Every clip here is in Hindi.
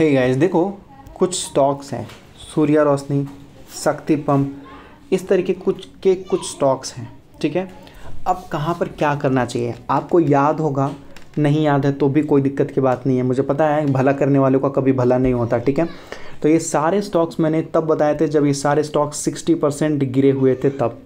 हे गाइस देखो कुछ स्टॉक्स हैं सूर्या रोशनी शक्ति पंप इस तरीके कुछ के कुछ स्टॉक्स हैं ठीक है अब कहाँ पर क्या करना चाहिए आपको याद होगा नहीं याद है तो भी कोई दिक्कत की बात नहीं है मुझे पता है भला करने वालों का कभी भला नहीं होता ठीक है तो ये सारे स्टॉक्स मैंने तब बताए थे जब ये सारे स्टॉक्स 60 परसेंट गिरे हुए थे तब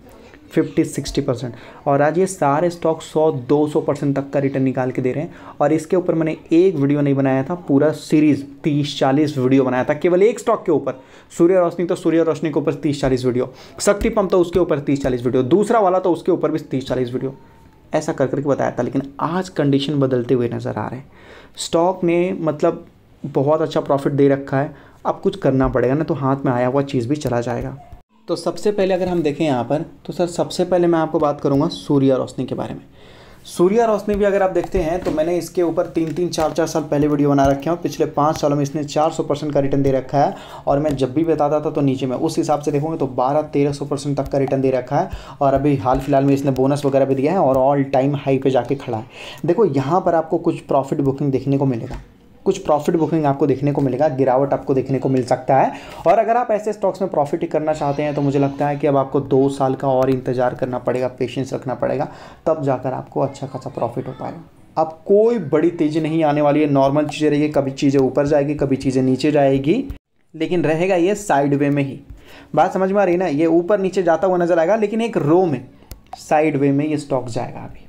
फिफ्टी सिक्सटी परसेंट और आज ये सारे स्टॉक सौ दो सौ परसेंट तक का रिटर्न निकाल के दे रहे हैं और इसके ऊपर मैंने एक वीडियो नहीं बनाया था पूरा सीरीज तीस चालीस वीडियो बनाया था केवल एक स्टॉक के ऊपर सूर्य रोशनी तो सूर्य रोशनी के ऊपर तीस चालीस वीडियो शक्ति पंप तो उसके ऊपर तीस चालीस वीडियो दूसरा वाला तो उसके ऊपर भी तीस चालीस वीडियो ऐसा कर करके बताया था लेकिन आज कंडीशन बदलते हुए नज़र आ रहे हैं स्टॉक ने मतलब बहुत अच्छा प्रॉफिट दे रखा है अब कुछ करना पड़ेगा ना तो हाथ में आया हुआ चीज़ भी चला जाएगा तो सबसे पहले अगर हम देखें यहाँ पर तो सर सबसे पहले मैं आपको बात करूँगा सूर्य रोशनी के बारे में सूर्य रोशनी भी अगर आप देखते हैं तो मैंने इसके ऊपर तीन तीन चार चार साल पहले वीडियो बना रखे हैं और पिछले पाँच सालों में इसने चार सौ परसेंट का रिटर्न दे रखा है और मैं जब भी बताता था तो नीचे में उस हिसाब से देखूंगा तो बारह तेरह सौ परसेंट तक का रिटर्न दे रखा है और अभी हाल फिलहाल में इसने बोनस वगैरह भी दिया है और ऑल टाइम हाई पर जाके खड़ा है देखो यहाँ पर आपको कुछ प्रॉफिट बुकिंग देखने को मिलेगा कुछ प्रॉफिट बुकिंग आपको देखने को मिलेगा गिरावट आपको देखने को मिल सकता है और अगर आप ऐसे स्टॉक्स में प्रॉफिट करना चाहते हैं तो मुझे लगता है कि अब आपको दो साल का और इंतज़ार करना पड़ेगा पेशेंस रखना पड़ेगा तब जाकर आपको अच्छा खासा प्रॉफिट हो पाएगा अब कोई बड़ी तेज़ी नहीं आने वाली है नॉर्मल चीज़ें रहेगी कभी चीज़ें ऊपर जाएगी कभी चीज़ें नीचे जाएगी लेकिन रहेगा ये साइड वे में ही बात समझ में आ रही है ना ये ऊपर नीचे जाता हुआ नजर आएगा लेकिन एक रो में साइड वे में ये स्टॉक जाएगा अभी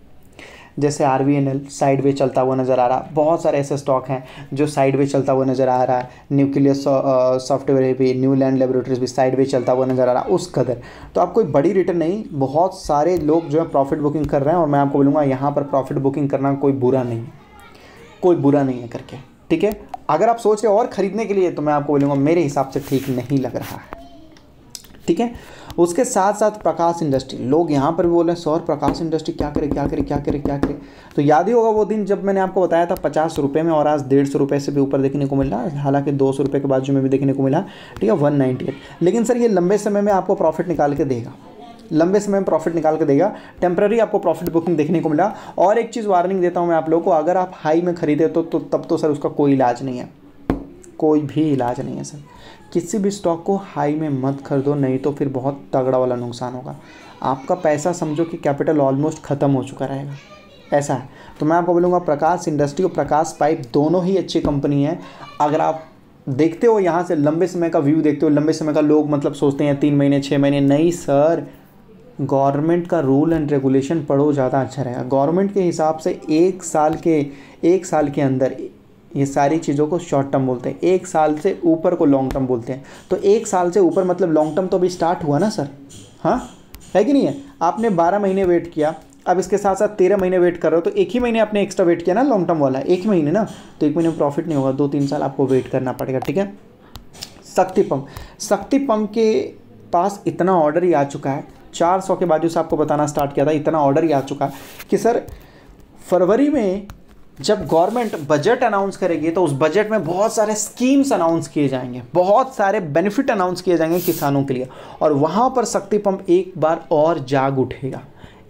जैसे R V N L sideways चलता हुआ नज़र आ रहा है बहुत सारे ऐसे स्टॉक हैं जो साइड वे चलता हुआ नज़र आ रहा है न्यूक्लियस सॉफ्टवेयर uh, uh, भी न्यू लैंड लेबोरेटरीज भी साइड वे चलता हुआ नज़र आ रहा है उस कदर तो आप कोई बड़ी रिटर्न नहीं बहुत सारे लोग जो है प्रॉफिट बुकिंग कर रहे हैं और मैं आपको बोलूँगा यहाँ पर प्रॉफिट बुकिंग करना कोई बुरा नहीं है कोई बुरा नहीं है करके ठीक है अगर आप सोच रहे और ख़रीदने के लिए तो मैं आपको बोलूँगा मेरे हिसाब से ठीक नहीं लग रहा है ठीक है उसके साथ साथ प्रकाश इंडस्ट्री लोग यहाँ पर भी बोल रहे हैं सौर प्रकाश इंडस्ट्री क्या करे क्या करे क्या करे क्या करे तो याद ही होगा वो दिन जब मैंने आपको बताया था पचास रुपये में और आज डेढ़ सौ रुपये से भी ऊपर देखने को मिला हालांकि दो सौ रुपये के बाजू में भी देखने को मिला ठीक है वन नाइनटी एट लेकिन सर ये लंबे समय में आपको प्रॉफिट निकाल के देगा लंबे समय में प्रॉफिट निकाल के देगा टेम्प्ररी आपको प्रॉफिट बुकिंग देखने को मिला और एक चीज़ वार्निंग देता हूँ मैं आप लोगों को अगर आप हाई में खरीदे तो, तो तब तो सर उसका कोई इलाज नहीं है कोई भी इलाज नहीं है सर किसी भी स्टॉक को हाई में मत खरीदो नहीं तो फिर बहुत तगड़ा वाला नुकसान होगा आपका पैसा समझो कि कैपिटल ऑलमोस्ट ख़त्म हो चुका रहेगा ऐसा है तो मैं आपको बोलूँगा प्रकाश इंडस्ट्री और प्रकाश पाइप दोनों ही अच्छी कंपनी है अगर आप देखते हो यहाँ से लंबे समय का व्यू देखते हो लंबे समय का लोग मतलब सोचते हैं तीन महीने छः महीने नहीं सर गवर्नमेंट का रूल एंड रेगुलेशन पढ़ो ज़्यादा अच्छा रहेगा गवर्नमेंट के हिसाब से एक साल के एक साल के अंदर ये सारी चीज़ों को शॉर्ट टर्म बोलते हैं एक साल से ऊपर को लॉन्ग टर्म बोलते हैं तो एक साल से ऊपर मतलब लॉन्ग टर्म तो अभी स्टार्ट हुआ ना सर हाँ है कि नहीं है आपने बारह महीने वेट किया अब इसके साथ साथ तेरह महीने वेट कर रहे हो तो एक ही महीने आपने एक्स्ट्रा वेट किया ना लॉन्ग टर्म वाला एक महीने ना तो एक महीने में प्रॉफिट नहीं होगा दो तीन साल आपको वेट करना पड़ेगा ठीक है शक्ति पंप शक्ति पम्प के पास इतना ऑर्डर ही आ चुका है चार सौ के बाजू से आपको बताना स्टार्ट किया था इतना ऑर्डर ही आ चुका है कि सर फरवरी में जब गवर्नमेंट बजट अनाउंस करेगी तो उस बजट में बहुत सारे स्कीम्स अनाउंस किए जाएंगे बहुत सारे बेनिफिट अनाउंस किए जाएंगे किसानों के लिए और वहाँ पर शक्ति पंप एक बार और जाग उठेगा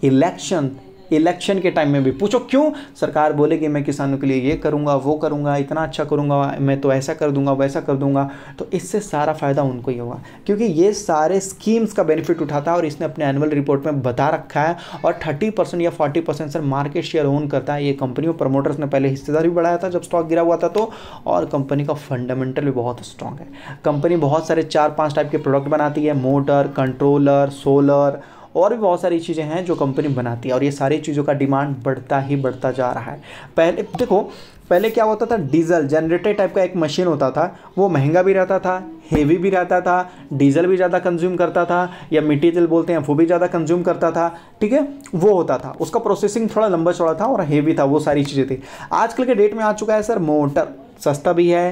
इलेक्शन इलेक्शन के टाइम में भी पूछो क्यों सरकार बोले कि मैं किसानों के लिए ये करूँगा वो करूंगा इतना अच्छा करूंगा मैं तो ऐसा कर दूंगा वैसा कर दूंगा तो इससे सारा फ़ायदा उनको ही होगा क्योंकि ये सारे स्कीम्स का बेनिफिट उठाता है और इसने अपने एनुअल रिपोर्ट में बता रखा है और थर्टी परसेंट या forty percent sir market share own करता है ये कंपनियों प्रमोटर्स ने पहले हिस्सेदारी बढ़ाया था जब स्टॉक गिरा हुआ था तो और कंपनी का फंडामेंटल भी बहुत स्ट्रांग है कंपनी बहुत सारे चार पाँच टाइप के प्रोडक्ट बनाती है मोटर कंट्रोलर सोलर और भी बहुत सारी चीज़ें हैं जो कंपनी बनाती है और ये सारी चीज़ों का डिमांड बढ़ता ही बढ़ता जा रहा है पहले देखो पहले क्या होता था डीजल जनरेटर टाइप का एक मशीन होता था वो महंगा भी रहता था हेवी भी रहता था डीजल भी ज़्यादा कंज्यूम करता था या मिट्टी तेल बोलते हैं वो भी ज़्यादा कंज्यूम करता था ठीक है वो होता था उसका प्रोसेसिंग थोड़ा लंबा चौड़ा था और हेवी था वो सारी चीज़ें थी आजकल के डेट में आ चुका है सर मोटर सस्ता भी है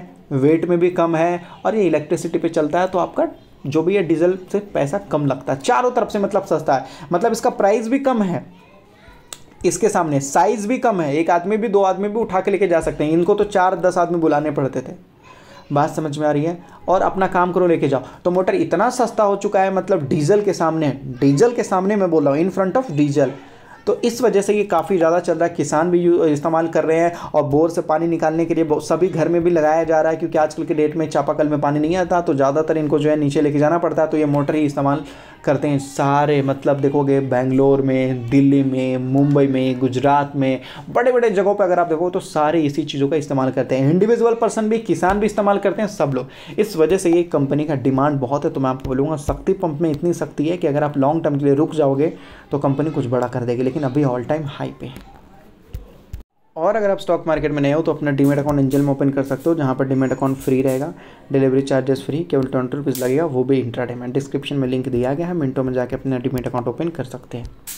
वेट में भी कम है और ये इलेक्ट्रिसिटी पे चलता है तो आपका जो भी है डीजल से पैसा कम लगता है चारों तरफ से मतलब सस्ता है मतलब इसका प्राइस भी कम है इसके सामने साइज़ भी कम है एक आदमी भी दो आदमी भी उठा के लेके जा सकते हैं इनको तो चार दस आदमी बुलाने पड़ते थे बात समझ में आ रही है और अपना काम करो लेके जाओ तो मोटर इतना सस्ता हो चुका है मतलब डीजल के सामने डीजल के सामने मैं बोल रहा हूँ इन फ्रंट ऑफ डीजल तो इस वजह से ये काफ़ी ज़्यादा चल रहा है किसान भी इस्तेमाल कर रहे हैं और बोर से पानी निकालने के लिए सभी घर में भी लगाया जा रहा है क्योंकि आजकल के डेट में चापाकल में पानी नहीं आता तो ज़्यादातर इनको जो है नीचे लेके जाना पड़ता है तो ये मोटर ही इस्तेमाल करते हैं सारे मतलब देखोगे बेंगलोर में दिल्ली में मुंबई में गुजरात में बड़े बड़े जगहों पर अगर आप देखो तो सारे इसी चीज़ों का इस्तेमाल करते हैं इंडिविजुअल पर्सन भी किसान भी इस्तेमाल करते हैं सब लोग इस वजह से ये कंपनी का डिमांड बहुत है तो मैं आपको बोलूँगा शक्ति पंप में इतनी शक्ति है कि अगर आप लॉन्ग टर्म के लिए रुक जाओगे तो कंपनी कुछ बड़ा कर देगी लेकिन अभी ऑल टाइम हाई पे है और अगर आप स्टॉक मार्केट में नए हो तो अपना डीमेट अकाउंट एंजल में ओपन कर सकते हो जहाँ पर डीमेट अकाउंट फ्री रहेगा डिलीवरी चार्जेस फ्री केवल ट्वेंटी रुपीज़ लगेगा वो भी इंट्राडे में डिस्क्रिप्शन में लिंक दिया गया है मिनटों में जाकर अपना डीमेट अकाउंट ओपन कर सकते हैं